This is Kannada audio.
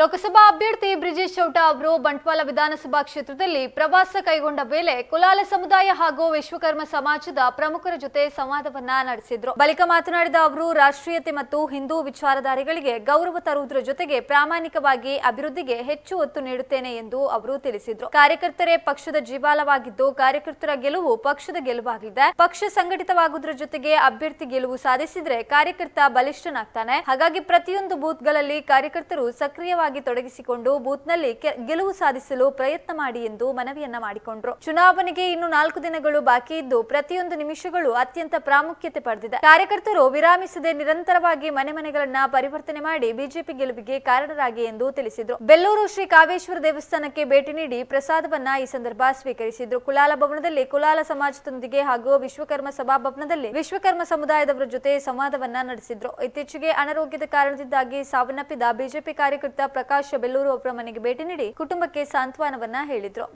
ಲೋಕಸಭಾ ಅಭ್ಯರ್ಥಿ ಬ್ರಿಜೇಶ್ ಚೌಟ ಅವರು ಬಂಟ್ವಾಲ ವಿಧಾನಸಭಾ ಕ್ಷೇತ್ರದಲ್ಲಿ ಪ್ರವಾಸ ಕೈಗೊಂಡ ವೇಳೆ ಕುಲಾಲ ಸಮುದಾಯ ಹಾಗೂ ವಿಶ್ವಕರ್ಮ ಸಮಾಜದ ಪ್ರಮುಖರ ಜೊತೆ ಸಂವಾದವನ್ನ ನಡೆಸಿದ್ರು ಬಳಿಕ ಮಾತನಾಡಿದ ಅವರು ರಾಷ್ಟ್ರೀಯತೆ ಮತ್ತು ಹಿಂದೂ ವಿಚಾರಧಾರೆಗಳಿಗೆ ಗೌರವ ತರುವುದರ ಜೊತೆಗೆ ಪ್ರಾಮಾಣಿಕವಾಗಿ ಅಭಿವೃದ್ಧಿಗೆ ಹೆಚ್ಚು ಒತ್ತು ನೀಡುತ್ತೇನೆ ಎಂದು ಅವರು ತಿಳಿಸಿದ್ರು ಕಾರ್ಯಕರ್ತರೇ ಪಕ್ಷದ ಜೀವಾಲವಾಗಿದ್ದು ಕಾರ್ಯಕರ್ತರ ಗೆಲುವು ಪಕ್ಷದ ಗೆಲುವಾಗಿದೆ ಪಕ್ಷ ಸಂಘಟಿತವಾಗುವುದರ ಜೊತೆಗೆ ಅಭ್ಯರ್ಥಿ ಗೆಲುವು ಸಾಧಿಸಿದ್ರೆ ಕಾರ್ಯಕರ್ತ ಬಲಿಷ್ಠನಾಗ್ತಾನೆ ಹಾಗಾಗಿ ಪ್ರತಿಯೊಂದು ಬೂತ್ಗಳಲ್ಲಿ ಕಾರ್ಯಕರ್ತರು ಸಕ್ರಿಯವಾಗಿ ಸಕ್ರಿಯವಾಗಿ ತೊಡಗಿಸಿಕೊಂಡು ಬೂತ್ನಲ್ಲಿ ಗೆಲುವು ಸಾಧಿಸಲು ಪ್ರಯತ್ನ ಮಾಡಿ ಎಂದು ಮನವಿಯನ್ನ ಮಾಡಿಕೊಂಡ್ರು ಚುನಾವಣೆಗೆ ಇನ್ನು ನಾಲ್ಕು ದಿನಗಳು ಬಾಕಿ ಇದ್ದು ಪ್ರತಿಯೊಂದು ನಿಮಿಷಗಳು ಅತ್ಯಂತ ಪ್ರಾಮುಖ್ಯತೆ ಪಡೆದಿದೆ ಕಾರ್ಯಕರ್ತರು ವಿರಾಮಿಸದೆ ನಿರಂತರವಾಗಿ ಮನೆ ಮನೆಗಳನ್ನ ಪರಿವರ್ತನೆ ಮಾಡಿ ಬಿಜೆಪಿ ಗೆಲುವಿಗೆ ಕಾರಣರಾಗಿ ಎಂದು ತಿಳಿಸಿದ್ರು ಬೆಲ್ಲೂರು ಶ್ರೀ ಕಾವೇಶ್ವರ ದೇವಸ್ಥಾನಕ್ಕೆ ಭೇಟಿ ನೀಡಿ ಪ್ರಸಾದವನ್ನ ಈ ಸಂದರ್ಭ ಸ್ವೀಕರಿಸಿದ್ರು ಕುಲಾಲ ಭವನದಲ್ಲಿ ಕುಲಾಲ ಸಮಾಜದೊಂದಿಗೆ ಹಾಗೂ ವಿಶ್ವಕರ್ಮ ಸಭಾಭವನದಲ್ಲಿ ವಿಶ್ವಕರ್ಮ ಸಮುದಾಯದವರ ಜೊತೆ ಸಂವಾದವನ್ನ ನಡೆಸಿದ್ರು ಇತ್ತೀಚೆಗೆ ಅನಾರೋಗ್ಯದ ಕಾರಣದಿಂದಾಗಿ ಸಾವನ್ನಪ್ಪಿದ ಬಿಜೆಪಿ ಕಾರ್ಯಕರ್ತ ಪ್ರಕಾಶ್ ಬೆಲ್ಲೂರು ಅವರ ಮನೆಗೆ ಭೇಟಿ ನೀಡಿ ಕುಟುಂಬಕ್ಕೆ ಸಾಂತ್ವನವನ್ನ ಹೇಳಿದ್ರು